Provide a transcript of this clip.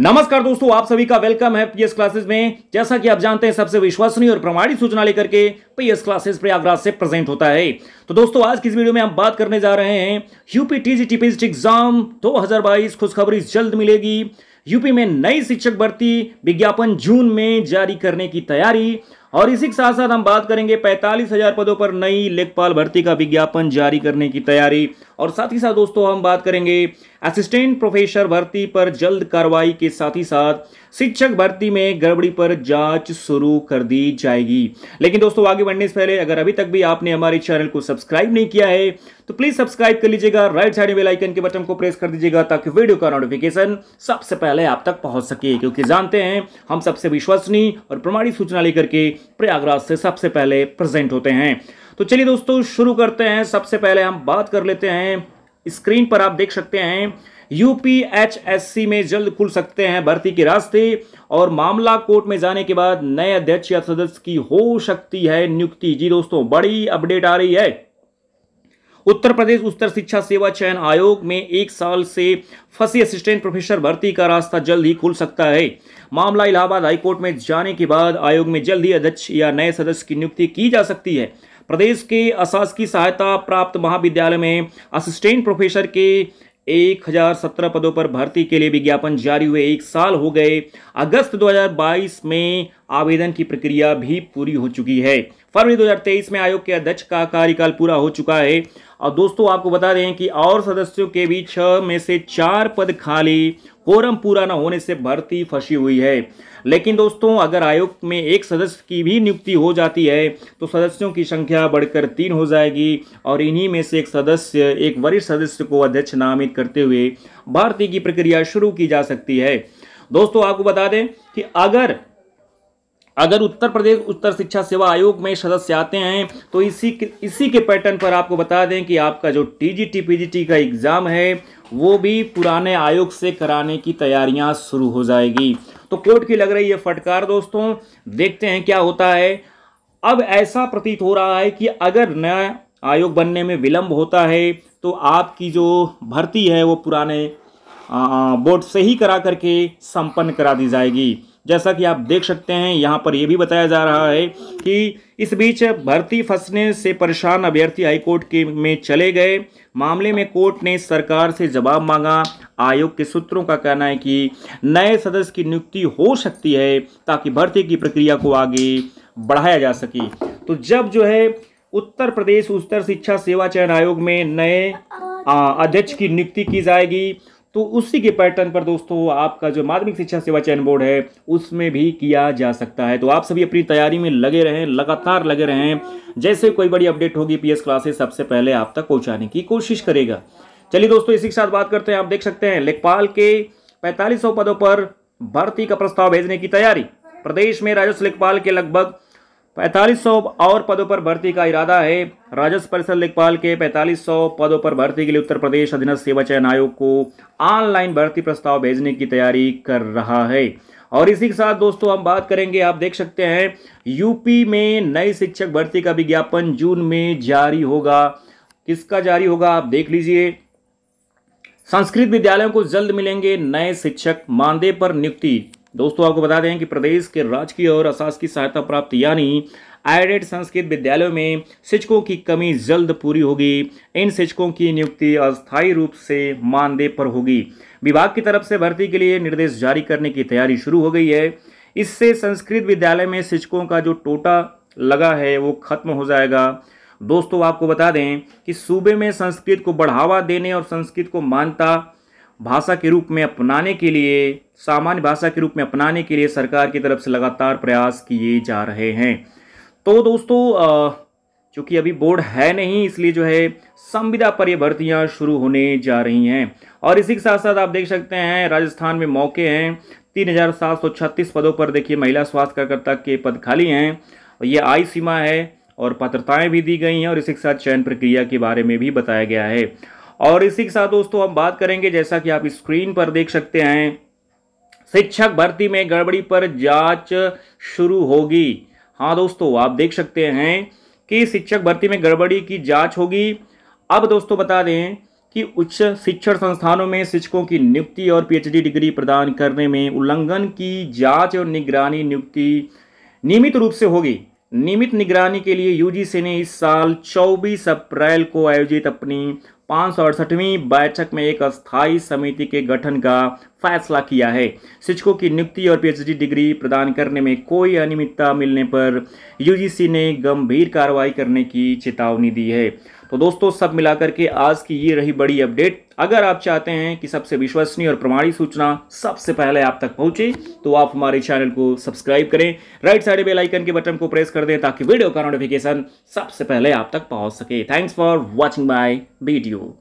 नमस्कार दोस्तों आप सभी का वेलकम है पीएस क्लासेस में जैसा कि आप जानते हैं सबसे विश्वसनीय और प्रमाणित सूचना लेकर के पीएस क्लासेस प्रयागराज से प्रेजेंट होता है तो दोस्तों आज की इस वीडियो में हम बात करने जा रहे हैं यूपी टीजी टीपीज एग्जाम 2022 खुशखबरी जल्द मिलेगी यूपी में नई शिक्षक भर्ती विज्ञापन जून में जारी करने की तैयारी और इसी के साथ साथ हम बात करेंगे पैंतालीस हजार पदों पर नई लेखपाल भर्ती का विज्ञापन जारी करने की तैयारी और साथ ही साथ दोस्तों हम बात करेंगे असिस्टेंट प्रोफेसर भर्ती पर जल्द कार्रवाई के साथ ही साथ शिक्षक भर्ती में गड़बड़ी पर जांच शुरू कर दी जाएगी लेकिन दोस्तों आगे बढ़ने से पहले अगर अभी तक भी आपने हमारे चैनल को सब्सक्राइब नहीं किया है तो प्लीज सब्सक्राइब कर लीजिएगा राइट साइड में आइकन के बटन को प्रेस कर दीजिएगा ताकि वीडियो का नोटिफिकेशन सबसे पहले आप तक पहुंच सके क्योंकि जानते हैं हम सबसे विश्वसनीय और प्रमाणित सूचना लेकर के प्रयागराज से सबसे पहले प्रेजेंट होते हैं तो चलिए दोस्तों शुरू करते हैं सबसे पहले हम बात कर लेते हैं स्क्रीन पर आप देख सकते हैं यूपीएचएससी में जल्द खुल सकते हैं भर्ती के रास्ते और मामला कोर्ट में जाने के बाद नए अध्यक्ष या सदस्य की हो सकती है नियुक्ति जी दोस्तों बड़ी अपडेट आ रही है उत्तर प्रदेश उत्तर शिक्षा सेवा चयन आयोग में एक साल से फंसे असिस्टेंट प्रोफेसर भर्ती का रास्ता जल्द ही खुल सकता है मामला इलाहाबाद हाईकोर्ट में जाने के बाद आयोग में जल्द ही अध्यक्ष या नए सदस्य की नियुक्ति की जा सकती है प्रदेश के अशासकीय सहायता प्राप्त महाविद्यालय में असिस्टेंट प्रोफेसर के एक हजार सत्रह पदों पर भर्ती के लिए विज्ञापन जारी हुए एक साल हो गए अगस्त 2022 में आवेदन की प्रक्रिया भी पूरी हो चुकी है फरवरी 2023 में आयोग के अध्यक्ष का कार्यकाल पूरा हो चुका है और दोस्तों आपको बता दें कि और सदस्यों के भी छह में से चार पद खाली कोरम पूरा न होने से भर्ती फंसी हुई है लेकिन दोस्तों अगर आयोग में एक सदस्य की भी नियुक्ति हो जाती है तो सदस्यों की संख्या बढ़कर तीन हो जाएगी और इन्हीं में से एक सदस्य एक वरिष्ठ सदस्य को अध्यक्ष नामित करते हुए भर्ती की प्रक्रिया शुरू की जा सकती है दोस्तों आपको बता दें कि अगर अगर उत्तर प्रदेश उत्तर शिक्षा सेवा आयोग में सदस्य आते हैं तो इसी के इसी के पैटर्न पर आपको बता दें कि आपका जो टीजीटी पीजीटी का एग्ज़ाम है वो भी पुराने आयोग से कराने की तैयारियां शुरू हो जाएगी तो कोर्ट की लग रही है फटकार दोस्तों देखते हैं क्या होता है अब ऐसा प्रतीत हो रहा है कि अगर नया आयोग बनने में विलम्ब होता है तो आपकी जो भर्ती है वो पुराने बोर्ड से ही करा करके संपन्न करा दी जाएगी जैसा कि आप देख सकते हैं यहाँ पर यह भी बताया जा रहा है कि इस बीच भर्ती फंसने से परेशान अभ्यर्थी हाईकोर्ट के में चले गए मामले में कोर्ट ने सरकार से जवाब मांगा आयोग के सूत्रों का कहना है कि नए सदस्य की नियुक्ति हो सकती है ताकि भर्ती की प्रक्रिया को आगे बढ़ाया जा सके तो जब जो है उत्तर प्रदेश उच्चतर शिक्षा सेवा चयन आयोग में नए अध्यक्ष की नियुक्ति की जाएगी तो उसी के पैटर्न पर दोस्तों आपका जो माध्यमिक शिक्षा सेवा चयन बोर्ड है उसमें भी किया जा सकता है तो आप सभी अपनी तैयारी में लगे रहें लगातार लगे रहें जैसे कोई बड़ी अपडेट होगी पीएस क्लासेस सबसे पहले आप तक पहुंचाने की कोशिश करेगा चलिए दोस्तों इसी के साथ बात करते हैं आप देख सकते हैं लेखपाल के पैंतालीस पदों पर भर्ती का प्रस्ताव भेजने की तैयारी प्रदेश में राजस्व लेखपाल के लगभग पैंतालीस और पदों पर भर्ती का इरादा है राजस्व परिषद लेखपाल के 4500 पदों पर भर्ती के लिए उत्तर प्रदेश अधीनस्थ सेवा चयन आयोग को ऑनलाइन भर्ती प्रस्ताव भेजने की तैयारी कर रहा है और इसी के साथ दोस्तों हम बात करेंगे आप देख सकते हैं यूपी में नई शिक्षक भर्ती का विज्ञापन जून में जारी होगा किसका जारी होगा आप देख लीजिए संस्कृत विद्यालयों को जल्द मिलेंगे नए शिक्षक मानदेय पर नियुक्ति दोस्तों आपको बता दें कि प्रदेश के राजकीय और अशासकीय सहायता प्राप्त यानी आयडेड संस्कृत विद्यालयों में शिक्षकों की कमी जल्द पूरी होगी इन शिक्षकों की नियुक्ति अस्थायी रूप से मानदेय पर होगी विभाग की तरफ से भर्ती के लिए निर्देश जारी करने की तैयारी शुरू हो गई है इससे संस्कृत विद्यालय में शिक्षकों का जो टोटा लगा है वो खत्म हो जाएगा दोस्तों आपको बता दें कि सूबे में संस्कृत को बढ़ावा देने और संस्कृत को मानता भाषा के रूप में अपनाने के लिए सामान्य भाषा के रूप में अपनाने के लिए सरकार की तरफ से लगातार प्रयास किए जा रहे हैं तो दोस्तों क्योंकि अभी बोर्ड है नहीं इसलिए जो है संविदा पर यह भर्तियाँ शुरू होने जा रही हैं और इसी के साथ साथ आप देख सकते हैं राजस्थान में मौके हैं तीन हजार सात सौ छत्तीस पदों पर देखिए महिला स्वास्थ्य कार्यकर्ता के पद खाली हैं ये आय सीमा है और पात्रताएं भी दी गई हैं और इसी के साथ चयन प्रक्रिया के बारे में भी बताया गया है और इसी के साथ दोस्तों हम बात करेंगे जैसा कि आप स्क्रीन पर देख सकते हैं शिक्षक भर्ती में गड़बड़ी पर जांच शुरू होगी हाँ दोस्तों आप देख सकते हैं कि शिक्षक भर्ती में गड़बड़ी की जांच होगी अब दोस्तों बता दें कि उच्च शिक्षण संस्थानों में शिक्षकों की नियुक्ति और पीएचडी डिग्री प्रदान करने में उल्लंघन की जांच और निगरानी नियुक्ति नियमित रूप से होगी नियमित निगरानी के लिए यूजीसी ने इस साल 24 अप्रैल को आयोजित अपनी पाँच बैठक में एक अस्थायी समिति के गठन का फैसला किया है शिक्षकों की नियुक्ति और पीएचडी डिग्री प्रदान करने में कोई अनियमितता मिलने पर यूजीसी ने गंभीर कार्रवाई करने की चेतावनी दी है तो दोस्तों सब मिलाकर के आज की ये रही बड़ी अपडेट अगर आप चाहते हैं कि सबसे विश्वसनीय और प्रमाणित सूचना सबसे पहले आप तक पहुंचे तो आप हमारे चैनल को सब्सक्राइब करें राइट साइड बेल आइकन के बटन को प्रेस कर दें ताकि वीडियो का नोटिफिकेशन सबसे पहले आप तक पहुंच सके thanks for watching bye video.